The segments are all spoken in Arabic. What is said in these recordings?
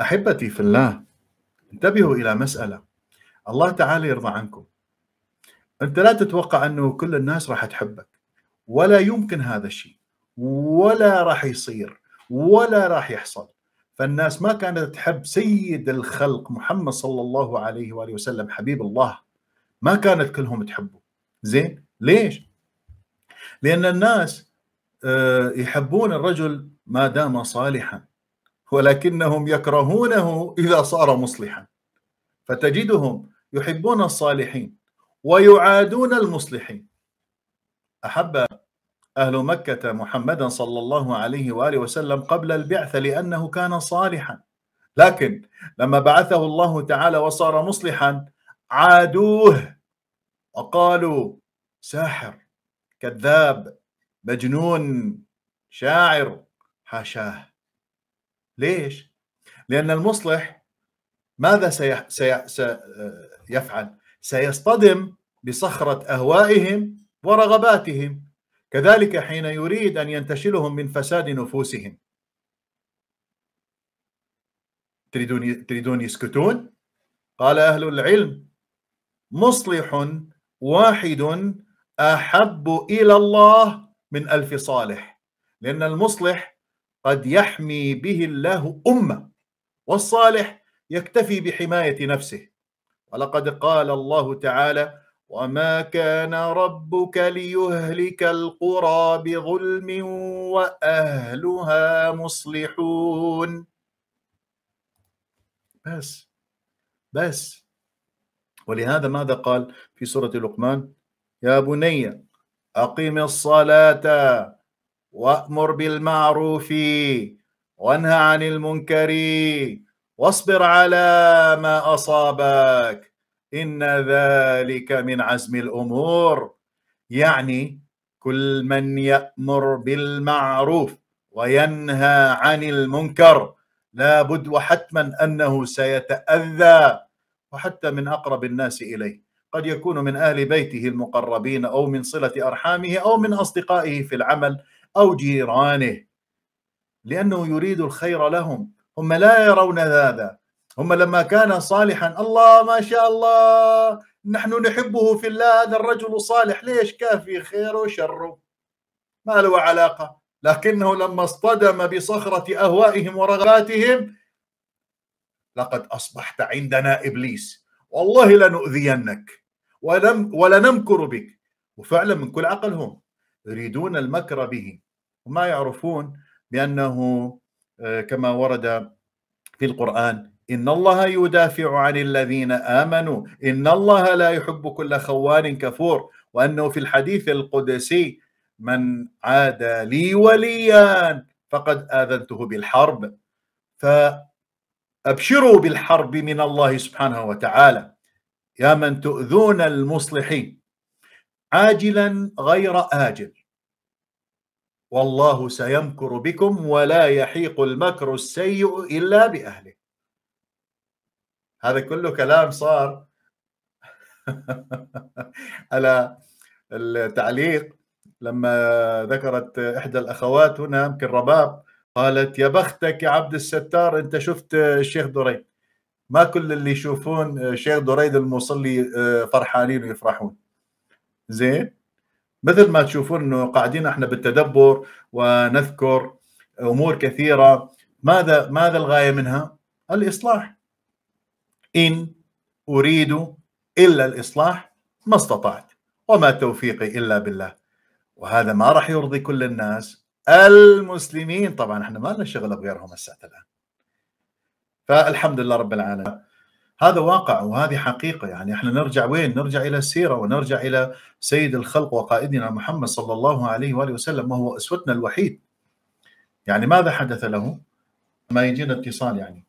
احبتي في الله انتبهوا الى مساله الله تعالى يرضى عنكم انت لا تتوقع انه كل الناس راح تحبك ولا يمكن هذا الشيء ولا راح يصير ولا راح يحصل فالناس ما كانت تحب سيد الخلق محمد صلى الله عليه واله وسلم حبيب الله ما كانت كلهم تحبه زين ليش لان الناس آه، يحبون الرجل ما دام صالحا ولكنهم يكرهونه اذا صار مصلحا فتجدهم يحبون الصالحين ويعادون المصلحين احب اهل مكه محمدا صلى الله عليه واله وسلم قبل البعثه لانه كان صالحا لكن لما بعثه الله تعالى وصار مصلحا عادوه وقالوا ساحر كذاب مجنون شاعر حاشاه ليش؟ لأن المصلح ماذا سيح... سي... سيفعل؟ سيصطدم بصخرة أهوائهم ورغباتهم كذلك حين يريد أن ينتشلهم من فساد نفوسهم تريدون تريدون يسكتون؟ قال أهل العلم مصلح واحد أحب إلى الله من ألف صالح لأن المصلح قد يحمي به الله امه والصالح يكتفي بحمايه نفسه ولقد قال الله تعالى وما كان ربك ليهلك القرى بظلم واهلها مصلحون بس بس ولهذا ماذا قال في سوره لقمان يا بني اقم الصلاه وأمر بالمعروف وانهى عن المنكر واصبر على ما أصابك إن ذلك من عزم الأمور يعني كل من يأمر بالمعروف وينهى عن المنكر لابد وحتما أنه سيتأذى وحتى من أقرب الناس إليه قد يكون من أهل بيته المقربين أو من صلة أرحامه أو من أصدقائه في العمل أو جيرانه لأنه يريد الخير لهم هم لا يرون هذا هم لما كان صالحا الله ما شاء الله نحن نحبه في الله هذا الرجل صالح ليش كافي خيره وشره ما له علاقة لكنه لما اصطدم بصخرة أهوائهم ورغباتهم لقد أصبحت عندنا إبليس والله لنؤذينك ولم ولنمكر بك وفعلا من كل عقلهم يريدون المكر به وما يعرفون بأنه آه، كما ورد في القرآن إن الله يدافع عن الذين آمنوا إن الله لا يحب كل خوان كفور وأنه في الحديث القدسي من عادى لي وليا فقد آذنته بالحرب فأبشروا بالحرب من الله سبحانه وتعالى يا من تؤذون المصلحين عاجلا غير آجل والله سيمكر بكم ولا يحيق المكر السيء الا باهله هذا كله كلام صار على التعليق لما ذكرت احدى الاخوات هنا يمكن رباب قالت يا بختك يا عبد الستار انت شفت الشيخ دريد ما كل اللي يشوفون الشيخ دريد الموصلي آه، فرحانين ويفرحون زين مثل ما تشوفون انه قاعدين احنا بالتدبر ونذكر امور كثيره ماذا ماذا الغايه منها؟ الاصلاح ان اريد الا الاصلاح ما استطعت وما توفيقي الا بالله وهذا ما راح يرضي كل الناس المسلمين طبعا احنا ما لنا شغل بغيرهم هسه الان فالحمد لله رب العالمين هذا واقع وهذه حقيقة يعني احنا نرجع وين نرجع إلى السيرة ونرجع إلى سيد الخلق وقائدنا محمد صلى الله عليه وآله وسلم وهو أسوتنا الوحيد يعني ماذا حدث له ما يجينا اتصال يعني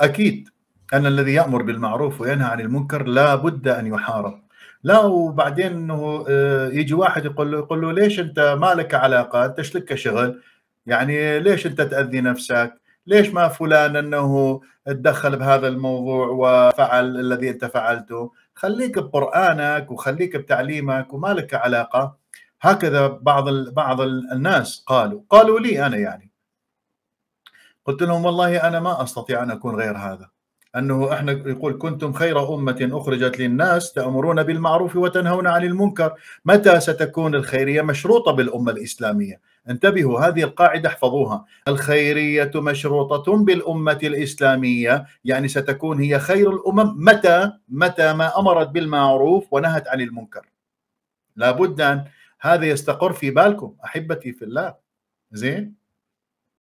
أكيد أن الذي يأمر بالمعروف وينهى عن المنكر لا بد أن يحارب لا وبعدين انه آه، يجي واحد يقول له يقول له ليش انت ما لك علاقه انت ايش لك شغل يعني ليش انت تاذي نفسك ليش ما فلان انه تدخل بهذا الموضوع وفعل الذي انت فعلته خليك بقرانك وخليك بتعليمك وما لك علاقه هكذا بعض بعض الناس قالوا قالوا لي انا يعني قلت لهم والله انا ما استطيع ان اكون غير هذا انه احنا يقول كنتم خير امه اخرجت للناس تامرون بالمعروف وتنهون عن المنكر متى ستكون الخيريه مشروطه بالامه الاسلاميه انتبهوا هذه القاعدة احفظوها الخيرية مشروطة بالأمة الإسلامية يعني ستكون هي خير الأمم متى متى ما أمرت بالمعروف ونهت عن المنكر لابد أن هذا يستقر في بالكم أحبتي في الله زين